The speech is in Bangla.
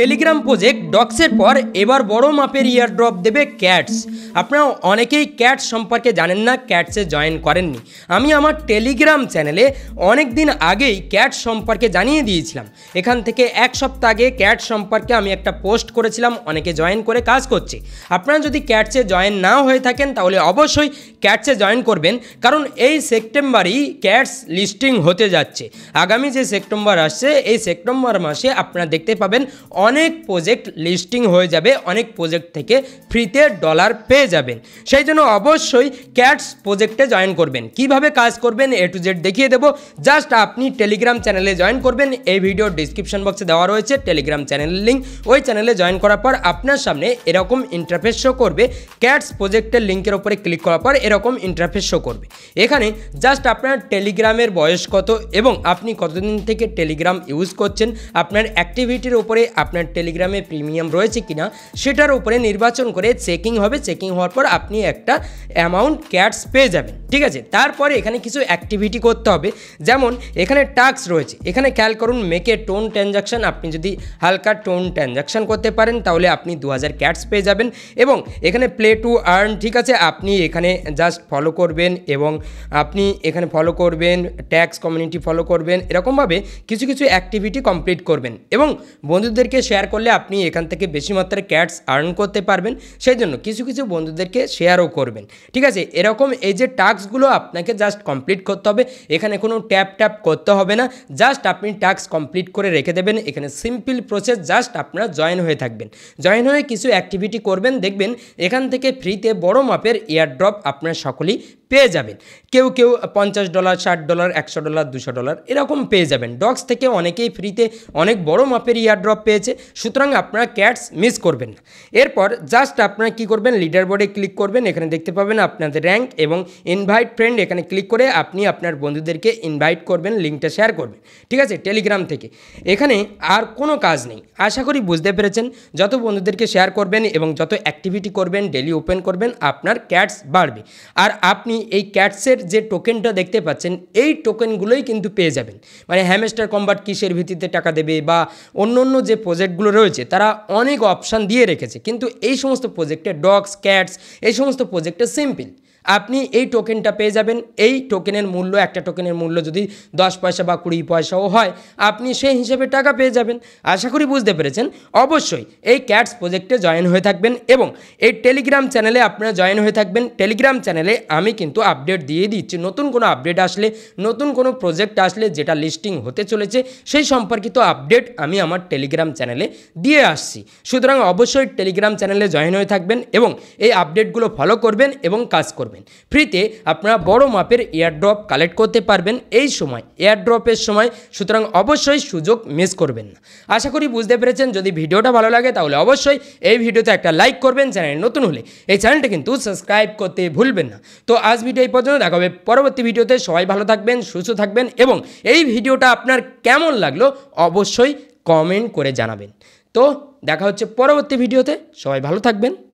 টেলিগ্রাম প্রজেক্ট ডক্সের পর এবার বড় মাপের ইয়ারড্রপ দেবে ক্যাটস আপনারা অনেকেই ক্যাটস সম্পর্কে জানেন না ক্যাটসে জয়েন করেননি আমি আমার টেলিগ্রাম চ্যানেলে অনেক দিন আগেই ক্যাটস সম্পর্কে জানিয়ে দিয়েছিলাম এখান থেকে এক সপ্তাহ আগে ক্যাট সম্পর্কে আমি একটা পোস্ট করেছিলাম অনেকে জয়েন করে কাজ করছে আপনারা যদি ক্যাটসে জয়েন না হয়ে থাকেন তাহলে অবশ্যই ক্যাটসে জয়েন করবেন কারণ এই সেপ্টেম্বরই ক্যাটস লিস্টিং হতে যাচ্ছে আগামী যে সেপ্টেম্বর আসছে এই সেপ্টেম্বর মাসে আপনারা দেখতে পাবেন অনেক প্রোজেক্ট লিস্টিং হয়ে যাবে অনেক প্রোজেক্ট থেকে ফ্রিতে ডলার পেয়ে যাবেন সেই জন্য অবশ্যই ক্যাটস প্রোজেক্টে জয়েন করবেন কিভাবে কাজ করবেন এ টু জেড দেখিয়ে দেবো জাস্ট আপনি টেলিগ্রাম চ্যানেলে জয়েন করবেন এই ভিডিও ডিসক্রিপশন বক্সে দেওয়া রয়েছে টেলিগ্রাম চ্যানেলের লিঙ্ক ওই চ্যানেলে জয়েন করার পর আপনার সামনে এরকম ইন্টারফেস শো করবে ক্যাটস প্রজেক্টের লিঙ্কের ওপরে ক্লিক করার পর এরকম ইন্টারফেস শো করবে এখানে জাস্ট আপনার টেলিগ্রামের বয়স কত এবং আপনি কতদিন থেকে টেলিগ্রাম ইউজ করছেন আপনার অ্যাক্টিভিটির উপরে আপনার টেলিগ্রামে প্রিমিয়াম রয়েছে কিনা সেটার উপরে নির্বাচন করে চেকিং হবে চেকিং হওয়ার পর আপনি একটা অ্যামাউন্ট ক্যাটস পেয়ে যাবেন ঠিক আছে তারপরে এখানে কিছু অ্যাক্টিভিটি করতে হবে যেমন এখানে টাস্ক রয়েছে এখানে খেয়াল করুন মেকে টোন ট্রানজাকশান আপনি যদি হালকা টোন ট্রানজাকশান করতে পারেন তাহলে আপনি দু হাজার ক্যাটস পেয়ে যাবেন এবং এখানে প্লে টু আর্ন ঠিক আছে আপনি এখানে জাস্ট ফলো করবেন এবং আপনি এখানে ফলো করবেন ট্যাক্স কমিউনিটি ফলো করবেন এরকমভাবে কিছু কিছু অ্যাক্টিভিটি কমপ্লিট করবেন এবং বন্ধুদেরকে শেয়ার করলে আপনি এখান থেকে বেশি মাত্রায় ক্যাটস আর্ন করতে পারবেন সেই জন্য কিছু কিছু বন্ধুদেরকে শেয়ারও করবেন ঠিক আছে এরকম এই যে টাস্কগুলো আপনাকে জাস্ট কমপ্লিট করতে হবে এখানে কোনো ট্যাপ ট্যাপ করতে হবে না জাস্ট আপনি টাস্ক কমপ্লিট করে রেখে দেবেন এখানে সিম্পল প্রসেস জাস্ট আপনারা জয়েন হয়ে থাকবেন জয়েন হয়ে কিছু অ্যাক্টিভিটি করবেন দেখবেন এখান থেকে ফ্রিতে বড় মাপের এয়ারড্রপ আপনারা সকলেই পেয়ে যাবেন কেউ কেউ পঞ্চাশ ডলার ষাট ডলার একশো ডলার দুশো ডলার এরকম পেয়ে যাবেন ডগস থেকে অনেকেই ফ্রিতে অনেক বড় মাপের ড্রপ পেয়েছে সুতরাং আপনারা ক্যাটস মিস করবেন না এরপর জাস্ট আপনারা কি করবেন লিডার বোর্ডে ক্লিক করবেন এখানে দেখতে পাবেন আপনাদের র্যাঙ্ক এবং ইনভাইট ফ্রেন্ড এখানে ক্লিক করে আপনি আপনার বন্ধুদেরকে ইনভাইট করবেন লিঙ্কটা শেয়ার করবেন ঠিক আছে টেলিগ্রাম থেকে এখানে আর কোনো কাজ নেই আশা করি বুঝতে পেরেছেন যত বন্ধুদেরকে শেয়ার করবেন এবং যত অ্যাক্টিভিটি করবেন ডেলি ওপেন করবেন আপনার ক্যাটস বাড়বে আর আপনি এই ক্যাটসের যে টোকেনটা দেখতে পাচ্ছেন এই টোকেনগুলোই কিন্তু পেয়ে যাবেন মানে হ্যামেস্টার কম্বাট কিসের ভিত্তিতে টাকা দেবে বা অন্য অন্য যে প্রজেক্টগুলো রয়েছে তারা অনেক অপশান দিয়ে রেখেছে কিন্তু এই সমস্ত প্রজেক্টে ডগস ক্যাটস এই সমস্ত প্রজেক্টে সিম্পল আপনি এই টোকেনটা পেয়ে যাবেন এই টোকেনের মূল্য একটা টোকেনের মূল্য যদি দশ পয়সা বা কুড়ি পয়সাও হয় আপনি সেই হিসেবে টাকা পেয়ে যাবেন আশা করি বুঝতে পেরেছেন অবশ্যই এই ক্যাটস প্রজেক্টে জয়েন হয়ে থাকবেন এবং এই টেলিগ্রাম চ্যানেলে আপনারা জয়েন হয়ে থাকবেন টেলিগ্রাম চ্যানেলে আমি কিন্তু আপডেট দিয়ে দিচ্ছি নতুন কোনো আপডেট আসলে নতুন কোনো প্রজেক্ট আসলে যেটা লিস্টিং হতে চলেছে সেই সম্পর্কিত আপডেট আমি আমার টেলিগ্রাম চ্যানেলে দিয়ে আসছি সুতরাং অবশ্যই টেলিগ্রাম চ্যানেলে জয়েন হয়ে থাকবেন এবং এই আপডেটগুলো ফলো করবেন এবং কাজ করবেন করবেন ফ্রিতে আপনারা বড় মাপের এয়ারড্রপ কালেক্ট করতে পারবেন এই সময় এয়ারড্রপের সময় সুতরাং অবশ্যই সুযোগ মিস করবেন না আশা করি বুঝতে পেরেছেন যদি ভিডিওটা ভালো লাগে তাহলে অবশ্যই এই ভিডিওতে একটা লাইক করবেন চ্যানেল নতুন হলে এই চ্যানেলটা কিন্তু সাবস্ক্রাইব করতে ভুলবেন না তো আজ ভিডিও এই পর্যন্ত দেখা হবে পরবর্তী ভিডিওতে সবাই ভালো থাকবেন সুস্থ থাকবেন এবং এই ভিডিওটা আপনার কেমন লাগলো অবশ্যই কমেন্ট করে জানাবেন তো দেখা হচ্ছে পরবর্তী ভিডিওতে সবাই ভালো থাকবেন